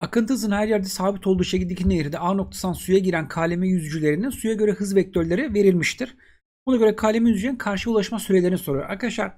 Akıntı hızının her yerde sabit olduğu şekildeki nehirde A noktasından suya giren kaleme yüzücülerinin suya göre hız vektörleri verilmiştir. Buna göre kaleme yüzücülerin karşı ulaşma sürelerini soruyor. Arkadaşlar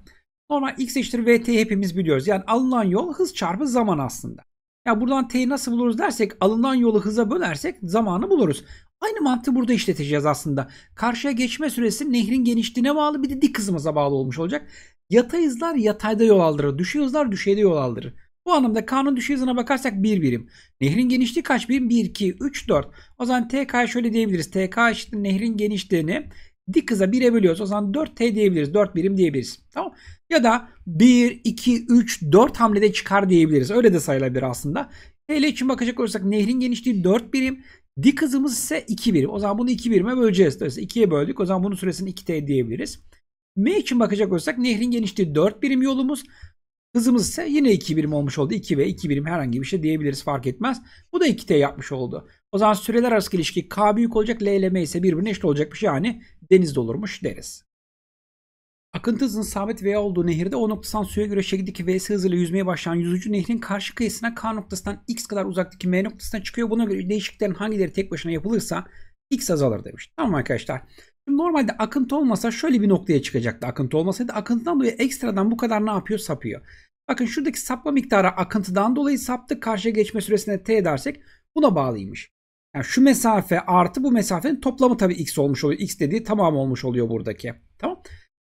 normal x eşittir vt hepimiz biliyoruz. Yani alınan yol hız çarpı zaman aslında. Ya yani buradan t'yi nasıl buluruz dersek alınan yolu hıza bölersek zamanı buluruz. Aynı mantığı burada işleteceğiz aslında. Karşıya geçme süresi nehrin genişliğine bağlı bir de dik hızımıza bağlı olmuş olacak. Yatay hızlar yatayda yol aldırır. Düşey hızlar düşeyde yol aldırır. Bu anlamda kanun düşey hızına bakarsak bir birim. Nehrin genişliği kaç birim? 1, 2, 3, 4. O zaman TK şöyle diyebiliriz. TK eşittir nehrin genişliğini dik hıza 1'e bölüyoruz. O zaman 4T diyebiliriz. 4 birim diyebiliriz. Tamam Ya da 1, 2, 3, 4 hamlede çıkar diyebiliriz. Öyle de sayılabilir aslında. T e için bakacak olursak nehrin genişliği 4 birim. Dik hızımız ise 2 birim. O zaman bunu 2 birime böleceğiz. Dolayısıyla 2'ye böldük. O zaman bunun süresini 2T diyebiliriz. M için bakacak olursak nehrin genişliği 4 birim yolumuz. Hızımız ise yine 2 birim olmuş oldu. 2 ve 2 birim herhangi bir şey diyebiliriz fark etmez. Bu da 2T yapmış oldu. O zaman süreler arası ilişki K büyük olacak. L ile M ise birbirine eşit olacakmış. Yani deniz dolurmuş deriz. Akıntı hızının sabit V olduğu nehirde o noktasından suya göre şekildeki V'si hızıyla yüzmeye başlayan yüzücü nehrin karşı kıyısına K noktasından X kadar uzaktaki M noktasına çıkıyor. Buna göre değişikliklerin hangileri tek başına yapılırsa X azalır demiş. Tamam arkadaşlar. Şimdi normalde akıntı olmasa şöyle bir noktaya çıkacaktı. Akıntı olmasaydı akıntıdan dolayı ekstradan bu kadar ne yapıyor? Sapıyor. Bakın şuradaki sapma miktarı akıntıdan dolayı saptı. Karşıya geçme süresine t dersek buna bağlıymış. Yani şu mesafe artı bu mesafenin toplamı tabii x olmuş oluyor. x dediği tamam olmuş oluyor buradaki. Tamam.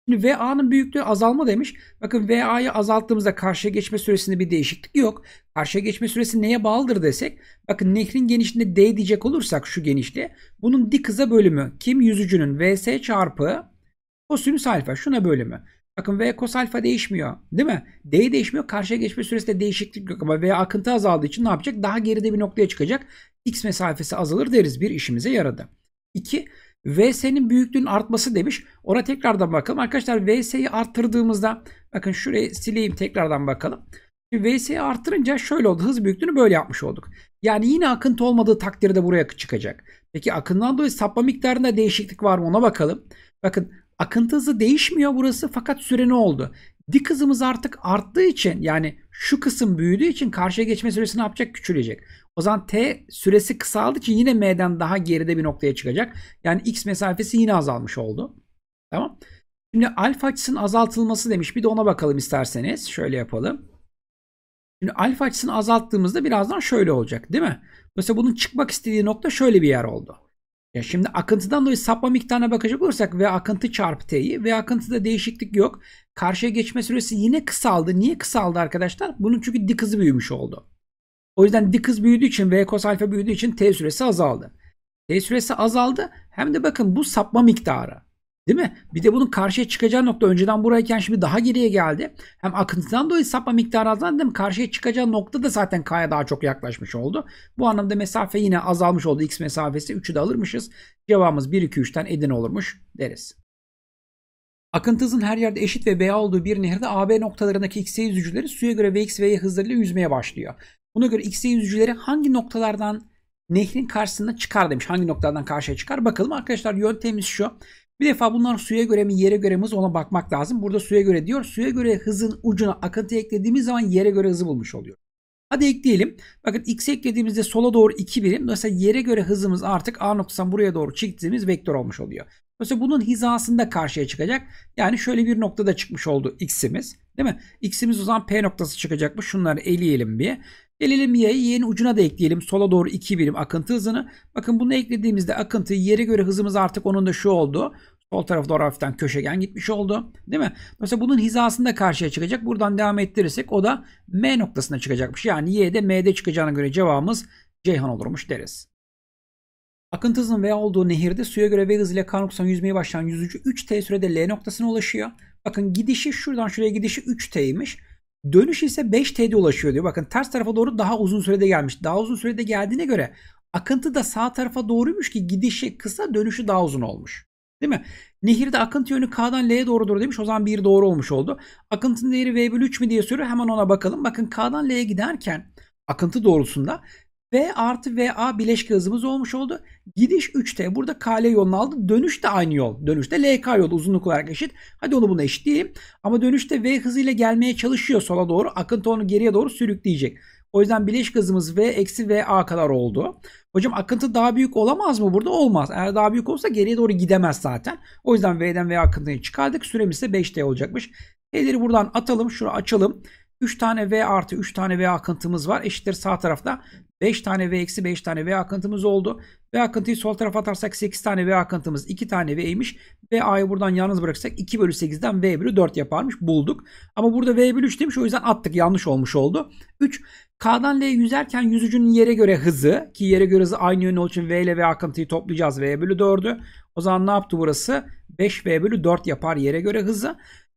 Şimdi VA'nın büyüklüğü azalma demiş. Bakın VA'yı azalttığımızda karşıya geçme süresinde bir değişiklik yok. Karşıya geçme süresi neye bağlıdır desek. Bakın nehrin genişliğinde D diyecek olursak şu genişliğe. Bunun dik hıza bölümü. Kim? Yüzücünün. VS çarpı kosinüs alfa. Şuna bölümü. Bakın V cos alfa değişmiyor. Değil mi? D değişmiyor. Karşıya geçme süresi de değişiklik yok. Ama V akıntı azaldığı için ne yapacak? Daha geride bir noktaya çıkacak. X mesafesi azalır deriz. Bir işimize yaradı. 2. VS'nin büyüklüğünün artması demiş. Ona tekrardan bakalım. Arkadaşlar VS'yi arttırdığımızda bakın şurayı sileyim tekrardan bakalım. VS'yi arttırınca şöyle oldu. Hız büyüklüğünü böyle yapmış olduk. Yani yine akıntı olmadığı takdirde buraya çıkacak. Peki akından dolayı sapma miktarında değişiklik var mı ona bakalım. Bakın Akıntı hızı değişmiyor burası fakat süre ne oldu? Dik hızımız artık arttığı için yani şu kısım büyüdüğü için karşıya geçme süresi ne yapacak? Küçülecek. O zaman t süresi kısaldığı için yine m'den daha geride bir noktaya çıkacak. Yani x mesafesi yine azalmış oldu. Tamam. Şimdi alfa açısının azaltılması demiş. Bir de ona bakalım isterseniz. Şöyle yapalım. Şimdi alfa açısını azalttığımızda birazdan şöyle olacak değil mi? Mesela bunun çıkmak istediği nokta şöyle bir yer oldu. Ya şimdi akıntıdan dolayı sapma miktarına bakacak olursak ve akıntı çarpı t'yi ve akıntıda değişiklik yok. Karşıya geçme süresi yine kısaldı. Niye kısaldı arkadaşlar? Bunun çünkü dik hızı büyümüş oldu. O yüzden dik hız büyüdüğü için ve cos alfa büyüdüğü için t süresi azaldı. T süresi azaldı. Hem de bakın bu sapma miktarı. Değil mi? Bir de bunun karşıya çıkacağı nokta önceden burayken şimdi daha geriye geldi. Hem akıntıdan dolayı sapma miktarı azaldı hem karşıya çıkacağı nokta da zaten K'ya daha çok yaklaşmış oldu. Bu anlamda mesafe yine azalmış oldu. X mesafesi 3'ü de alırmışız. Cevabımız 1, 2, 3'ten Edirne olurmuş deriz. Akıntı hızın her yerde eşit ve BA olduğu bir nehirde AB noktalarındaki x-y yüzücüleri suya göre VX ve Y hızlarıyla yüzmeye başlıyor. Buna göre x-y yüzücüleri hangi noktalardan nehrin karşısına çıkar demiş. Hangi noktalardan karşıya çıkar? Bakalım arkadaşlar yöntemimiz şu. Bir defa bunlar suya göre mi yere göre mi ona bakmak lazım. Burada suya göre diyor. Suya göre hızın ucuna akıntı eklediğimiz zaman yere göre hızı bulmuş oluyor. Hadi ekleyelim. Bakın x eklediğimizde sola doğru 2 birim. Dolayısıyla yere göre hızımız artık A noktasından buraya doğru çıktığımız vektör olmuş oluyor. Dolayısıyla bunun hizasında karşıya çıkacak. Yani şöyle bir noktada çıkmış oldu x'imiz. Değil mi? X'imiz o zaman P noktası çıkacakmış. Şunları eleyelim bir. Elelim y'yi y'nin ucuna da ekleyelim. Sola doğru 2 birim akıntı hızını. Bakın bunu eklediğimizde akıntı yere göre hızımız artık onun da şu oldu. Sol tarafı doğru hafiften köşegen gitmiş oldu. Değil mi? Mesela bunun hizasında karşıya çıkacak. Buradan devam ettirirsek o da M noktasına çıkacakmış. Yani Y'de M'de çıkacağına göre cevabımız Ceyhan olurmuş deriz. Akıntı hızının V olduğu nehirde suya göre ve hızıyla K noktasından yüzmeye başlayan yüzücü 3T sürede L noktasına ulaşıyor. Bakın gidişi şuradan şuraya gidişi 3T'ymiş. Dönüş ise 5T'de ulaşıyor diyor. Bakın ters tarafa doğru daha uzun sürede gelmiş. Daha uzun sürede geldiğine göre akıntı da sağ tarafa doğruymuş ki gidişi kısa dönüşü daha uzun olmuş. Değil mi? Nehirde akıntı yönü K'dan L'ye doğrudur demiş. O zaman 1 doğru olmuş oldu. Akıntının değeri V bölü 3 mi diye soruyor. Hemen ona bakalım. Bakın K'dan L'ye giderken akıntı doğrusunda V artı VA bileşke hızımız olmuş oldu. Gidiş 3T. Burada KL yolunu aldı. Dönüş de aynı yol. Dönüşte LK yolu uzunluk olarak eşit. Hadi onu buna eşitleyelim. Ama dönüşte V hızıyla gelmeye çalışıyor sola doğru. Akıntı onu geriye doğru sürükleyecek. O yüzden bileşik hızımız V eksi VA kadar oldu. Hocam akıntı daha büyük olamaz mı? Burada olmaz. Eğer daha büyük olsa geriye doğru gidemez zaten. O yüzden V'den V akıntıyı çıkardık. Süremiz ise 5D olacakmış. Eleri buradan atalım. Şunu açalım. 3 tane V artı 3 tane V akıntımız var. Eşittir sağ tarafta 5 tane V eksi 5 tane V akıntımız oldu. V akıntıyı sol tarafa atarsak 8 tane V akıntımız 2 tane V'ymiş. A'yı buradan yalnız bıraksak 2 bölü 8'den V bölü 4 yaparmış. Bulduk. Ama burada V bölü 3 demiş o yüzden attık. Yanlış olmuş oldu. 3 K'dan L'ye yüzerken yüzücünün yere göre hızı ki yere göre hızı aynı yönlü için V ile V akıntıyı toplayacağız V bölü 4'ü. O zaman ne yaptı burası? 5V bölü 4 yapar yere göre hızı.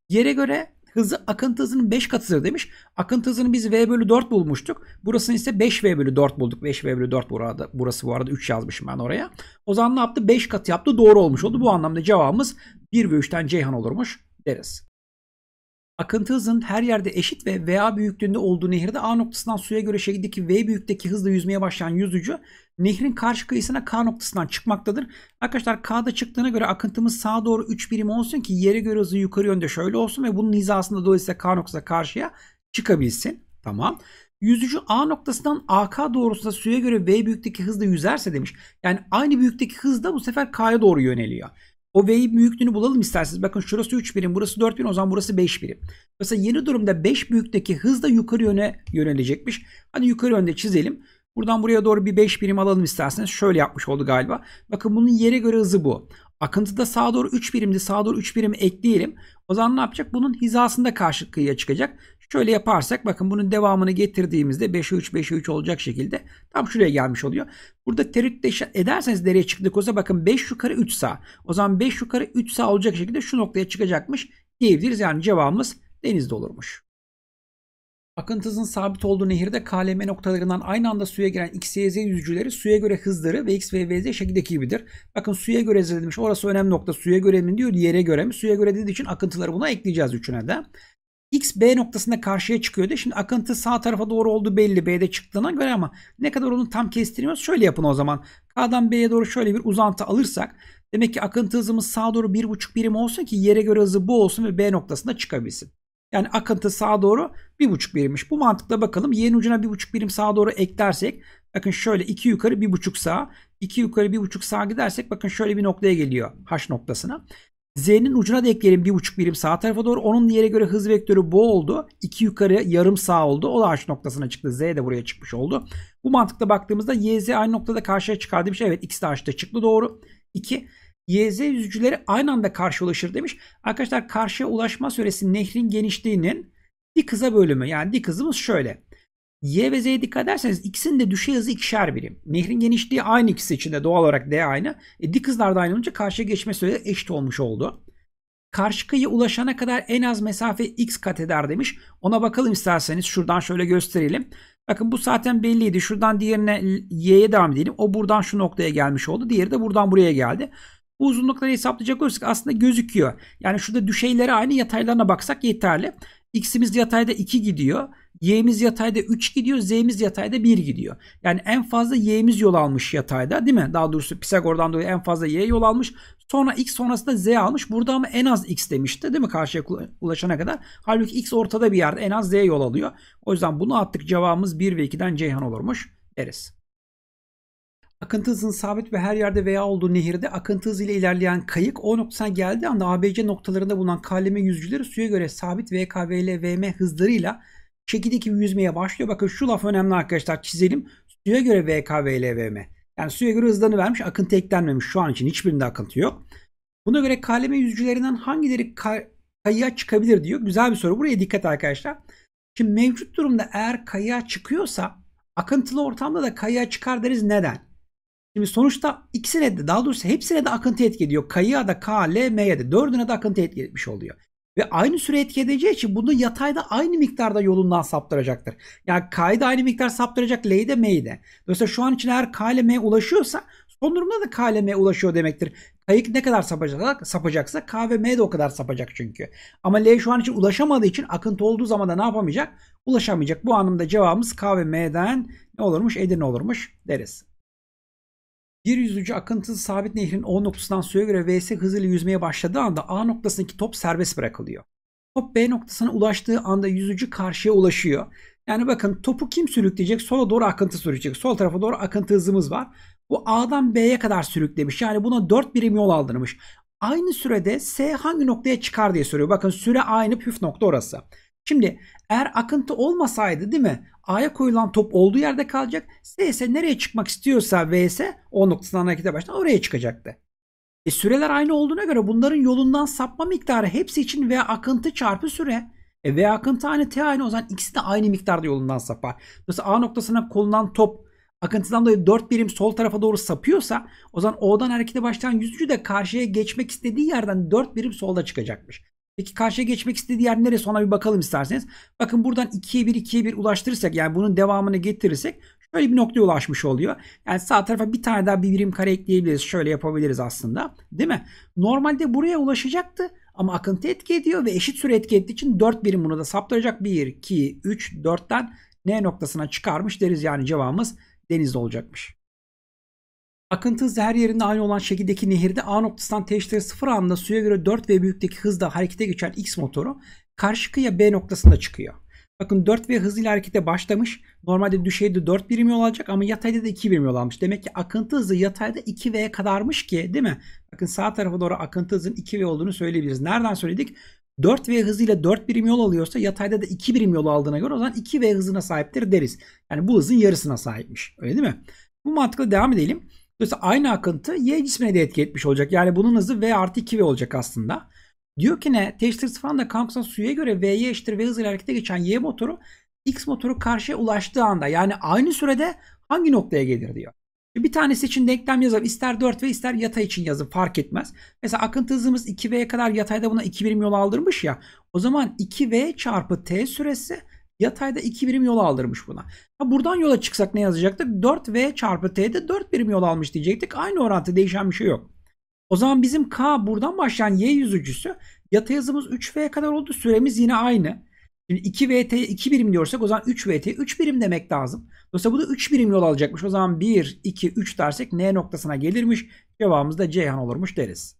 Yere göre hızı akıntı hızının 5 katıdır demiş. Akıntı hızını biz V bölü 4 bulmuştuk. Burasını ise 5V bölü 4 bulduk. 5V bölü 4 burada, burası bu arada 3 yazmışım ben oraya. O zaman ne yaptı? 5 kat yaptı doğru olmuş oldu. Bu anlamda cevabımız 1 ve 3'ten Ceyhan olurmuş deriz. Akıntı hızının her yerde eşit ve v büyüklüğünde olduğu nehirde A noktasından suya göre şekildeki V büyüklükteki hızla yüzmeye başlayan yüzücü nehrin karşı kıyısına K noktasından çıkmaktadır. Arkadaşlar K'da çıktığına göre akıntımız sağa doğru 3 birim olsun ki yere göre hızı yukarı yönde şöyle olsun ve bunun hizasında dolayısıyla K noktasına karşıya çıkabilsin. Tamam. Yüzücü A noktasından AK doğrusunda suya göre V büyüklükteki hızla yüzerse demiş. Yani aynı büyüklükteki hızda bu sefer K'ya doğru yöneliyor. O V'yi büyüklüğünü bulalım isterseniz. Bakın şurası 3 birim, burası 4 birim, o zaman burası 5 birim. Mesela yeni durumda 5 büyükteki hız da yukarı yöne yönelecekmiş. Hadi yukarı yönde çizelim. Buradan buraya doğru bir 5 birim alalım isterseniz. Şöyle yapmış oldu galiba. Bakın bunun yere göre hızı bu. Akıntıda sağa doğru 3 birimdi. Sağa doğru 3 birim ekleyelim. O zaman ne yapacak? Bunun hizasında karşı kıyıya çıkacak. Şöyle yaparsak bakın bunun devamını getirdiğimizde 5'e 3 5'e 3 olacak şekilde tam şuraya gelmiş oluyor. Burada tereddüt ederseniz nereye çıktık olsa bakın 5 yukarı 3 sağ. O zaman 5 yukarı 3 sağ olacak şekilde şu noktaya çıkacakmış diyebiliriz. Yani cevabımız denizde olurmuş. Akıntısının sabit olduğu nehirde KLM noktalarından aynı anda suya giren X, Y, Z yüzücüleri suya göre hızları ve X, V, Z şekildeki gibidir. Bakın suya göre Z Orası önemli nokta. Suya göre mi diyor, yere göre mi? Suya göre dediği için akıntıları buna ekleyeceğiz üçüne de. X B noktasında karşıya çıkıyordu. Şimdi akıntı sağ tarafa doğru olduğu belli B'de çıktığına göre ama ne kadar onu tam kestiriyoruz? Şöyle yapın o zaman. K'dan B'ye doğru şöyle bir uzantı alırsak demek ki akıntı hızımız sağa doğru 1.5 birim olsun ki yere göre hızı bu olsun ve B noktasında çıkabilsin. Yani akıntı sağa doğru 1.5 birimmiş. Bu mantıkla bakalım. Y'nin ucuna 1.5 birim sağa doğru eklersek bakın şöyle 2 yukarı 1.5 sağa 2 yukarı 1.5 sağa gidersek bakın şöyle bir noktaya geliyor H noktasına. Z'nin ucuna da ekleyelim bir buçuk birim sağ tarafa doğru. Onun yere göre hız vektörü bu oldu. 2 yukarı yarım sağ oldu. O da H noktasına çıktı. Z de buraya çıkmış oldu. Bu mantıkla baktığımızda YZ aynı noktada karşıya çıkar demiş. Evet X de H'da çıktı doğru. 2. YZ yüzücüleri aynı anda karşı ulaşır demiş. Arkadaşlar karşıya ulaşma süresi nehrin genişliğinin dik hıza bölümü. Yani dik hızımız şöyle. Y ve Z'ye dikkat ederseniz ikisinin de düşey hızı ikişer birim. Nehrin genişliği aynı ikisi için de doğal olarak D aynı. E, dik hızlar da aynı olunca karşıya geçme süresi eşit olmuş oldu. Karşı kıyı ulaşana kadar en az mesafe x kat eder demiş. Ona bakalım isterseniz şuradan şöyle gösterelim. Bakın bu zaten belliydi. Şuradan diğerine y'ye devam edelim. O buradan şu noktaya gelmiş oldu. Diğeri de buradan buraya geldi. Bu uzunlukları hesaplayacak olursak aslında gözüküyor. Yani şurada düşeyleri aynı yataylarına baksak yeterli. X'imiz yatayda 2 gidiyor. Y'miz yatayda 3 gidiyor. Z'miz yatayda 1 gidiyor. Yani en fazla Y'miz yol almış yatayda değil mi? Daha doğrusu Pisagor'dan dolayı en fazla Y yol almış. Sonra X sonrasında Z almış. Burada ama en az X demişti değil mi karşıya ulaşana kadar. Halbuki X ortada bir yerde en az Z yol alıyor. O yüzden bunu attık cevabımız 1 ve 2'den Ceyhan olurmuş deriz. Akıntı hızının sabit ve her yerde veya olduğu nehirde akıntı hızıyla ilerleyen kayık o noktasına geldiği anda ABC noktalarında bulunan kaleme yüzücüleri suya göre sabit VKV ile VM hızlarıyla Şekil 2 yüzmeye başlıyor. Bakın şu laf önemli arkadaşlar çizelim. Suya göre VK, VLVM. Yani suya göre hızlarını vermiş. Akıntı eklenmemiş. Şu an için hiçbirinde akıntı yok. Buna göre KLM yüzücülerinden hangileri kayığa çıkabilir diyor. Güzel bir soru. Buraya dikkat arkadaşlar. Şimdi mevcut durumda eğer kayığa çıkıyorsa akıntılı ortamda da kayığa çıkar deriz. Neden? Şimdi sonuçta ikisine de daha doğrusu hepsine de akıntı etki ediyor. Kayığa da K, L, M'ye de. Dördüne de akıntı etki etmiş oluyor ve aynı süre etki edeceği için bunu yatayda aynı miktarda yolundan saptıracaktır. Yani K'yı da aynı miktar saptıracak, L'yi de M'yi de. Dolayısıyla şu an için eğer K ile M ulaşıyorsa son durumda da K ile M ulaşıyor demektir. Kayık ne kadar sapacak, sapacaksa K ve M de o kadar sapacak çünkü. Ama L şu an için ulaşamadığı için akıntı olduğu zaman da ne yapamayacak? Ulaşamayacak. Bu anlamda cevabımız K ve M'den ne olurmuş? Edirne olurmuş deriz. Yeryüzücü akıntısı sabit nehrin O noktasından suya göre VS hızıyla yüzmeye başladığı anda A noktasındaki top serbest bırakılıyor. Top B noktasına ulaştığı anda yüzücü karşıya ulaşıyor. Yani bakın topu kim sürükleyecek? Sola doğru akıntı sürükleyecek. Sol tarafa doğru akıntı hızımız var. Bu A'dan B'ye kadar sürüklemiş. Yani buna 4 birim yol aldırmış. Aynı sürede S hangi noktaya çıkar diye soruyor. Bakın süre aynı püf nokta orası. Şimdi eğer akıntı olmasaydı değil mi? A'ya koyulan top olduğu yerde kalacak. S ise nereye çıkmak istiyorsa V ise o noktasından harekete baştan oraya çıkacaktı. E süreler aynı olduğuna göre bunların yolundan sapma miktarı hepsi için V akıntı çarpı süre. E V akıntı aynı T aynı o zaman ikisi de aynı miktarda yolundan sapar. Mesela A noktasına konulan top akıntıdan dolayı 4 birim sol tarafa doğru sapıyorsa o zaman O'dan harekete başlayan yüzücü de karşıya geçmek istediği yerden 4 birim solda çıkacakmış. Peki karşıya geçmek istediği yer neresi ona bir bakalım isterseniz. Bakın buradan 2'ye 1 2'ye 1 ulaştırırsak yani bunun devamını getirirsek şöyle bir noktaya ulaşmış oluyor. Yani sağ tarafa bir tane daha bir birim kare ekleyebiliriz. Şöyle yapabiliriz aslında. Değil mi? Normalde buraya ulaşacaktı ama akıntı etki ediyor ve eşit süre etki ettiği için 4 birim bunu da saptıracak. 1, 2, 3, 4'ten N noktasına çıkarmış deriz yani cevabımız deniz olacakmış. Akıntı hızı her yerinde aynı olan şekildeki nehirde A noktasından T 0 anında suya göre 4 v büyükteki hızda harekete geçen X motoru karşı kıya B noktasında çıkıyor. Bakın 4 ve hızıyla harekete başlamış. Normalde düşeyde 4 birim yol alacak ama yatayda da 2 birim yol almış. Demek ki akıntı hızı yatayda 2V'ye kadarmış ki değil mi? Bakın sağ tarafa doğru akıntı hızın 2V olduğunu söyleyebiliriz. Nereden söyledik? 4V hızıyla 4 birim yol alıyorsa yatayda da 2 birim yol aldığına göre o zaman 2V hızına sahiptir deriz. Yani bu hızın yarısına sahipmiş. Öyle değil mi? Bu mantıkla devam edelim. Dolayısıyla aynı akıntı y cismine de etki etmiş olacak. Yani bunun hızı v artı 2v olacak aslında. Diyor ki ne? Teşhir sıfırında kampsan suya göre v'ye eşittir v hızıyla harekete geçen y motoru x motoru karşıya ulaştığı anda yani aynı sürede hangi noktaya gelir diyor. Bir tanesi için denklem yazalım. İster 4V ister yatay için yazın fark etmez. Mesela akıntı hızımız 2V'ye kadar yatayda buna 2 birim yol aldırmış ya. O zaman 2V çarpı T süresi Yatayda 2 birim yol aldırmış buna. Ha buradan yola çıksak ne yazacaktık? 4V çarpı T'de 4 birim yol almış diyecektik. Aynı orantı değişen bir şey yok. O zaman bizim K buradan başlayan Y yüzücüsü yatay hızımız 3V kadar oldu. Süremiz yine aynı. Şimdi 2 vt 2 birim diyorsak o zaman 3 vt 3 birim demek lazım. Dolayısıyla bu da 3 birim yol alacakmış. O zaman 1, 2, 3 dersek N noktasına gelirmiş. Cevabımız da Ceyhan olurmuş deriz.